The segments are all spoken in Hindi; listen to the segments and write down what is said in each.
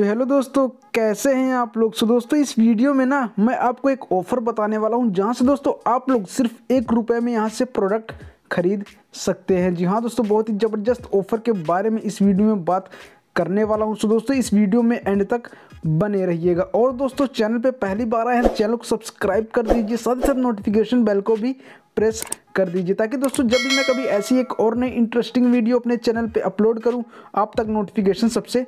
सो हेलो दोस्तों कैसे हैं आप लोग सो दोस्तों इस वीडियो में ना मैं आपको एक ऑफ़र बताने वाला हूं जहां से दोस्तों आप लोग सिर्फ एक रुपये में यहां से प्रोडक्ट खरीद सकते हैं जी हाँ दोस्तों बहुत ही ज़बरदस्त ऑफर के बारे में इस वीडियो में बात करने वाला हूँ तो दोस्तों इस वीडियो में एंड तक बने रहिएगा और दोस्तों चैनल पे पहली बार आए हैं चैनल तो को सब्सक्राइब कर दीजिए साथ ही साथ नोटिफिकेशन बेल को भी प्रेस कर दीजिए ताकि दोस्तों जब भी मैं कभी ऐसी एक और नई इंटरेस्टिंग वीडियो अपने चैनल पे अपलोड करूं आप तक नोटिफिकेशन सबसे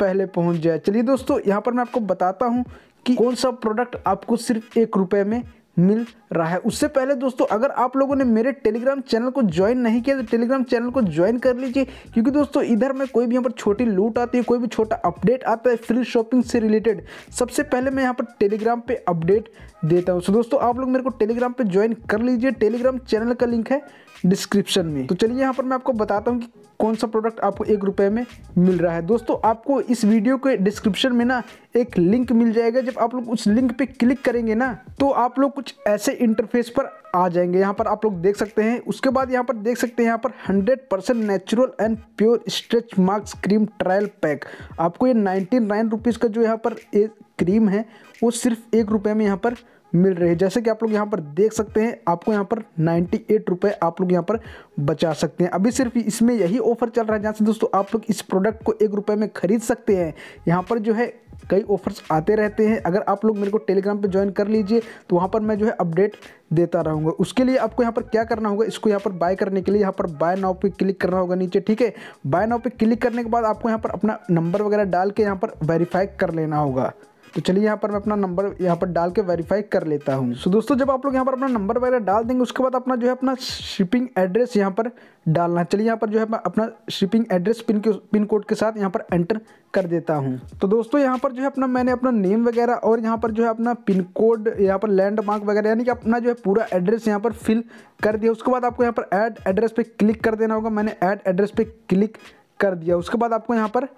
पहले पहुंच जाए चलिए दोस्तों यहाँ पर मैं आपको बताता हूँ कि कौन सा प्रोडक्ट आपको सिर्फ एक रुपये में मिल रहा है उससे पहले दोस्तों अगर आप लोगों ने मेरे टेलीग्राम चैनल को ज्वाइन नहीं किया तो टेलीग्राम चैनल को ज्वाइन कर लीजिए क्योंकि दोस्तों इधर में कोई भी यहाँ पर छोटी लूट आती है कोई भी छोटा अपडेट आता है फ्री शॉपिंग से रिलेटेड सबसे पहले मैं यहाँ पर टेलीग्राम पे अपडेट देता हूँ सो दोस्तों आप लोग मेरे को टेलीग्राम पर ज्वाइन कर लीजिए टेलीग्राम चैनल का लिंक है डिस्क्रिप्शन में तो चलिए यहाँ पर मैं आपको बताता हूँ कि कौन सा प्रोडक्ट आपको एक रुपये में मिल रहा है दोस्तों आपको इस वीडियो के डिस्क्रिप्शन में ना एक लिंक मिल जाएगा जब आप लोग उस लिंक पे क्लिक करेंगे ना तो आप लोग कुछ ऐसे इंटरफेस पर आ जाएंगे यहाँ पर आप लोग देख सकते हैं उसके बाद यहाँ पर देख सकते हैं यहाँ पर 100 percent natural and pure stretch marks cream trial pack आपको ये नाइन्टी नाइन का जो यहाँ पर क्रीम है वो सिर्फ एक रुपये में यहाँ पर मिल रही है जैसे कि आप लोग यहाँ पर देख सकते हैं आपको यहाँ पर नाइन्टी एट रुपये आप लोग यहाँ पर बचा सकते हैं अभी सिर्फ इसमें यही ऑफर चल रहा है जहाँ से दोस्तों आप लोग इस प्रोडक्ट को एक रुपये में खरीद सकते हैं यहाँ पर जो है कई ऑफर्स आते रहते हैं अगर आप लोग मेरे को टेलीग्राम पे ज्वाइन कर लीजिए तो वहाँ पर मैं जो है अपडेट देता रहूँगा उसके लिए आपको यहाँ पर क्या करना होगा इसको यहाँ पर बाय करने के लिए यहाँ पर बाय नाव पे क्लिक करना होगा नीचे ठीक है बाय नाव पे क्लिक करने के बाद आपको यहाँ पर अपना नंबर वगैरह डाल के यहाँ पर वेरीफाई कर लेना होगा तो चलिए यहाँ पर मैं अपना नंबर यहाँ पर डाल के वेरीफाई कर लेता हूँ सो दोस्तों जब आप लोग यहाँ पर अपना नंबर वगैरह डाल देंगे उसके बाद अपना जो है अपना शिपिंग एड्रेस यहाँ पर डालना चलिए यहाँ पर जो है मैं अपना शिपिंग एड्रेस पिन के पिन कोड के साथ यहाँ पर एंटर कर देता हूँ तो दोस्तों यहाँ पर जो है अपना मैंने अपना नेम वगैरह और यहाँ पर जो है अपना पिन कोड यहाँ पर लैंडमार्क वगैरह यानी कि अपना जो है पूरा एड्रेस यहाँ पर फिल कर दिया उसके बाद आपको यहाँ पर ऐड एड्रेस पर क्लिक कर देना होगा मैंने ऐड एड्रेस पर क्लिक कर दिया उसके बाद आपको यहाँ पर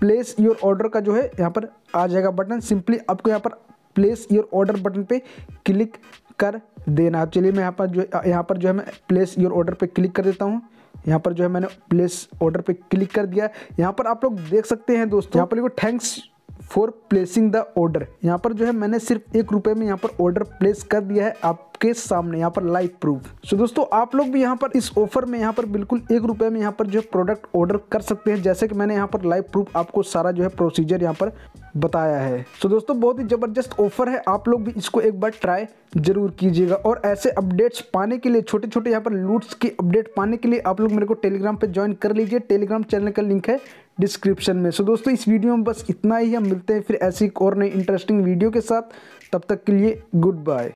प्लेस योर ऑर्डर का जो है यहाँ पर आ जाएगा बटन सिंपली आपको यहाँ पर प्लेस योर ऑर्डर बटन पे क्लिक कर देना चलिए मैं यहाँ पर जो यहाँ पर जो है मैं प्लेस योर ऑर्डर पे क्लिक कर देता हूँ यहाँ पर जो है मैंने प्लेस ऑर्डर पे क्लिक कर दिया यहाँ पर आप लोग देख सकते हैं दोस्तों यहाँ पर लिखो thanks for placing the order यहाँ पर जो है मैंने सिर्फ एक रुपये में यहाँ पर ऑर्डर प्लेस कर दिया है आपके सामने यहाँ पर लाइव प्रूफ सो दोस्तों आप लोग भी यहाँ पर इस ऑफर में यहाँ पर बिल्कुल एक रुपये में यहाँ पर जो है प्रोडक्ट ऑर्डर कर सकते हैं जैसे कि मैंने यहाँ पर लाइव प्रूफ आपको सारा जो है प्रोसीजर यहाँ पर बताया है सो so दोस्तों बहुत ही ज़बरदस्त ऑफर है आप लोग भी इसको एक बार ट्राई जरूर कीजिएगा और ऐसे अपडेट्स पाने के लिए छोटे छोटे यहाँ पर लूट्स की अपडेट पाने के लिए आप लोग मेरे को टेलीग्राम पर ज्वाइन कर लीजिए टेलीग्राम चैनल का लिंक है डिस्क्रिप्शन में सो so, दोस्तों इस वीडियो में बस इतना ही हम मिलते हैं फिर ऐसी एक और नई इंटरेस्टिंग वीडियो के साथ तब तक के लिए गुड बाय